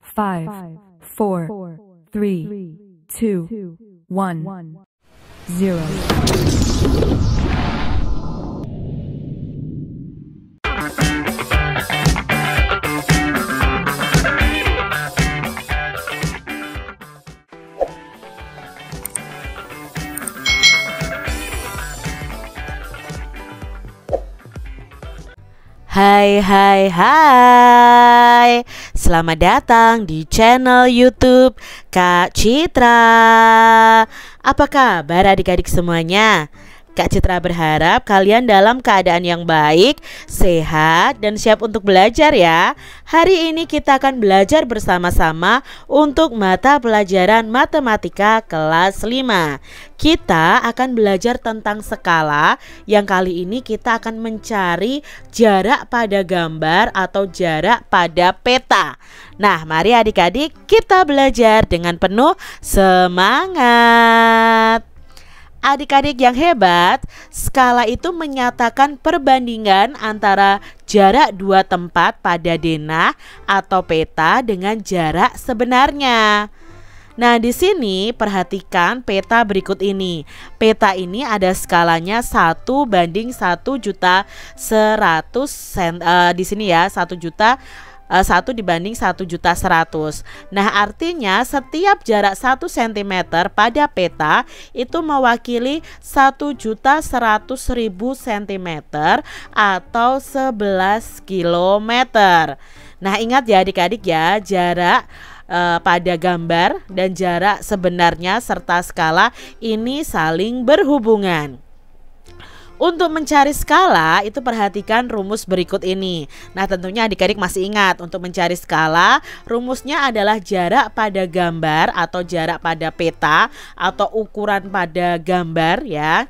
five, four, three, two, one, zero. Hi, hi, hi. Selamat datang di channel YouTube Kak Citra. Apa kabar adik-adik semuanya? Kak Citra berharap kalian dalam keadaan yang baik, sehat, dan siap untuk belajar ya. Hari ini kita akan belajar bersama-sama untuk mata pelajaran matematika kelas 5. Kita akan belajar tentang skala yang kali ini kita akan mencari jarak pada gambar atau jarak pada peta. Nah, mari adik-adik kita belajar dengan penuh semangat adik-adik yang hebat, skala itu menyatakan perbandingan antara jarak dua tempat pada denah atau peta dengan jarak sebenarnya. Nah, di sini perhatikan peta berikut ini. Peta ini ada skalanya 1 banding 1 juta 100 sen, uh, di sini ya, 1 juta Eh, satu dibanding satu juta seratus. Nah artinya setiap jarak 1 cm pada peta itu mewakili satu juta seratus ribu cm atau 11 km. Nah ingat ya adik-adik ya jarak eh, pada gambar dan jarak sebenarnya serta skala ini saling berhubungan. Untuk mencari skala itu perhatikan rumus berikut ini. Nah, tentunya adik-adik masih ingat untuk mencari skala, rumusnya adalah jarak pada gambar atau jarak pada peta atau ukuran pada gambar ya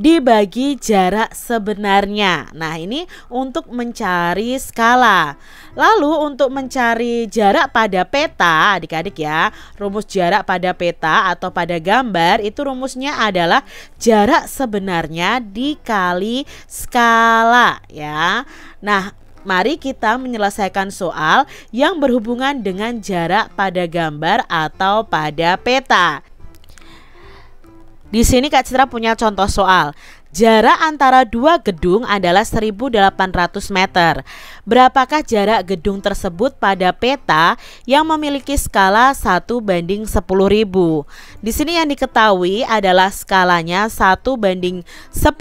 dibagi jarak sebenarnya. Nah, ini untuk mencari skala. Lalu untuk mencari jarak pada peta, Adik-adik ya, rumus jarak pada peta atau pada gambar itu rumusnya adalah jarak sebenarnya dikali skala ya. Nah, Mari kita menyelesaikan soal yang berhubungan dengan jarak pada gambar atau pada peta. Di sini Kak Citra punya contoh soal. Jarak antara dua gedung adalah 1800 meter. Berapakah jarak gedung tersebut pada peta yang memiliki skala 1 banding 10.000? Di sini yang diketahui adalah skalanya 1 banding 10.000,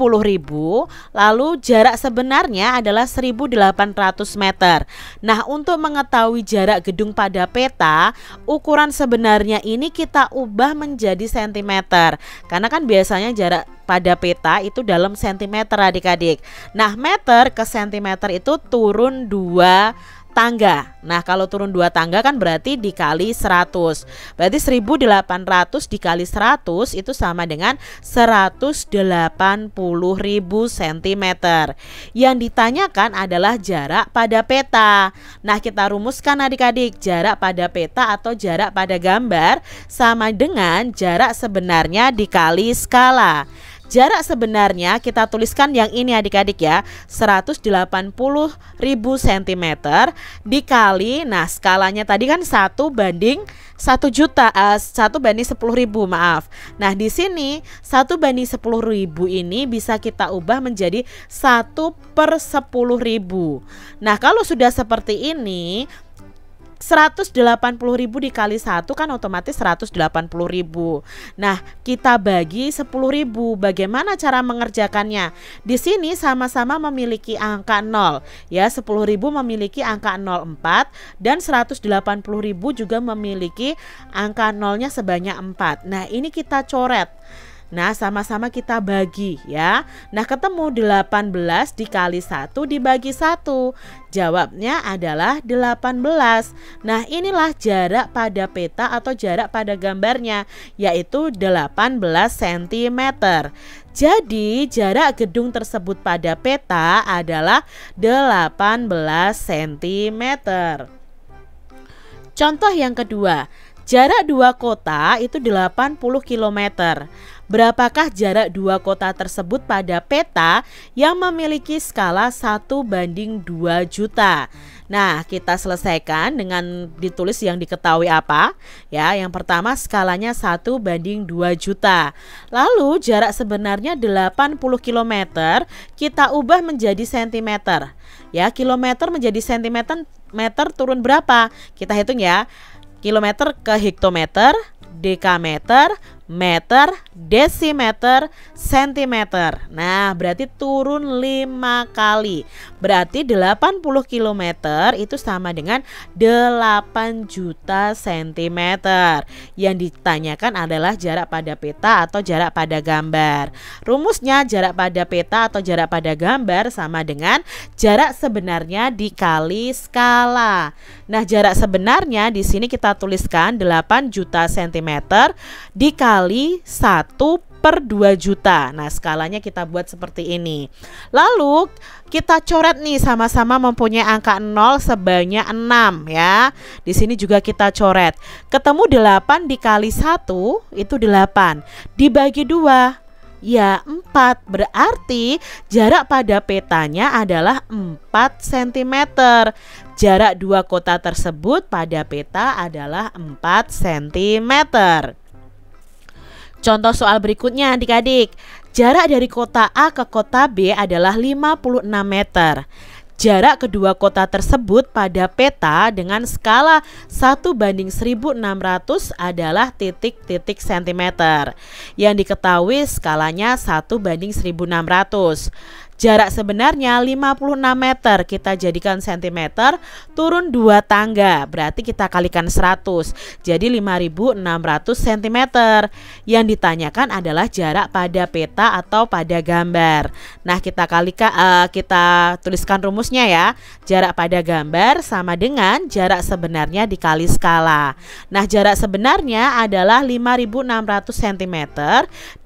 lalu jarak sebenarnya adalah 1800 meter. Nah, untuk mengetahui jarak gedung pada peta, ukuran sebenarnya ini kita ubah menjadi sentimeter. Karena kan biasanya jarak pada peta itu dalam sentimeter adik-adik. Nah, meter ke sentimeter itu turun dua tangga. Nah, kalau turun dua tangga kan berarti dikali 100. Berarti 1800 dikali 100 itu sama dengan 180.000 cm. Yang ditanyakan adalah jarak pada peta. Nah, kita rumuskan adik-adik, jarak pada peta atau jarak pada gambar sama dengan jarak sebenarnya dikali skala. Jarak sebenarnya kita tuliskan yang ini adik-adik ya 180.000 cm dikali Nah skalanya tadi kan 1 banding 1 juta uh, eh, 1 banding 10 ribu maaf Nah di sini 1 banding 10 ribu ini bisa kita ubah menjadi 1 per 10 ribu Nah kalau sudah seperti ini 180 ribu dikali satu kan otomatis 180 ribu. Nah, kita bagi 10 ribu. Bagaimana cara mengerjakannya? Di sini sama-sama memiliki angka 0. Ya, 10 ribu memiliki angka 04 dan 180 ribu juga memiliki angka nolnya sebanyak 4. Nah, ini kita coret. Nah, sama-sama kita bagi ya. Nah, ketemu 18 dikali 1 dibagi 1. Jawabnya adalah 18. Nah, inilah jarak pada peta atau jarak pada gambarnya, yaitu 18 cm. Jadi, jarak gedung tersebut pada peta adalah 18 cm. Contoh yang kedua, jarak dua kota itu 80 km berapakah jarak dua kota tersebut pada peta yang memiliki skala 1 banding 2 juta. Nah, kita selesaikan dengan ditulis yang diketahui apa? Ya, yang pertama skalanya 1 banding 2 juta. Lalu jarak sebenarnya 80 km, kita ubah menjadi sentimeter. Ya, kilometer menjadi sentimeter meter turun berapa? Kita hitung ya. Kilometer ke hektometer, dekameter, meter, desimeter, cm. Nah, berarti turun 5 kali. Berarti 80 km itu sama dengan 8 juta cm. Yang ditanyakan adalah jarak pada peta atau jarak pada gambar. Rumusnya jarak pada peta atau jarak pada gambar sama dengan jarak sebenarnya dikali skala. Nah, jarak sebenarnya di sini kita tuliskan 8 juta cm dikali 1 per 2 juta. Nah, skalanya kita buat seperti ini. Lalu kita coret nih sama-sama mempunyai angka 0 sebanyak 6 ya. Di sini juga kita coret. Ketemu 8 dikali 1 itu 8. Dibagi 2 Ya 4 Berarti jarak pada petanya adalah 4 cm Jarak dua kota tersebut pada peta adalah 4 cm Contoh soal berikutnya adik-adik. Jarak dari kota A ke kota B adalah 56 meter. Jarak kedua kota tersebut pada peta dengan skala 1 banding 1600 adalah titik-titik sentimeter yang diketahui skalanya 1 banding 1600. Jarak sebenarnya 56 meter, kita jadikan cm turun dua tangga, berarti kita kalikan 100. Jadi 5600 cm. Yang ditanyakan adalah jarak pada peta atau pada gambar. Nah, kita kalikan uh, eh, kita tuliskan rumusnya ya. Jarak pada gambar sama dengan jarak sebenarnya dikali skala. Nah, jarak sebenarnya adalah 5600 cm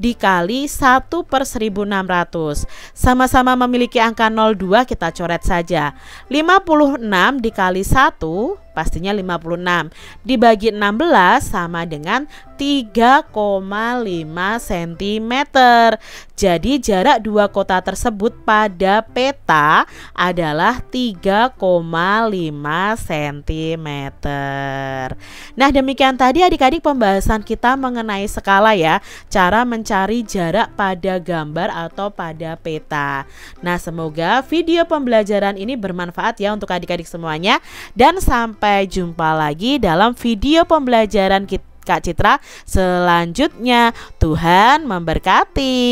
dikali 1 per 1600. Sama-sama sama memiliki angka 02 kita coret saja. 56 dikali 1 pastinya 56 dibagi 16 sama dengan 3,5 cm jadi jarak dua kota tersebut pada peta adalah 3,5 cm nah demikian tadi adik-adik pembahasan kita mengenai skala ya cara mencari jarak pada gambar atau pada peta nah semoga video pembelajaran ini bermanfaat ya untuk adik-adik semuanya dan sampai Sampai jumpa lagi dalam video pembelajaran kita. Kak Citra selanjutnya. Tuhan memberkati.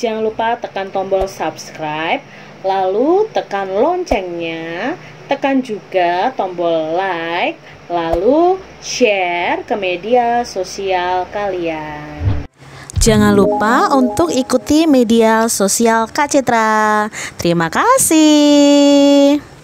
Jangan lupa tekan tombol subscribe, lalu tekan loncengnya, tekan juga tombol like, lalu share ke media sosial kalian. Jangan lupa untuk ikuti media sosial Kak Citra. Terima kasih.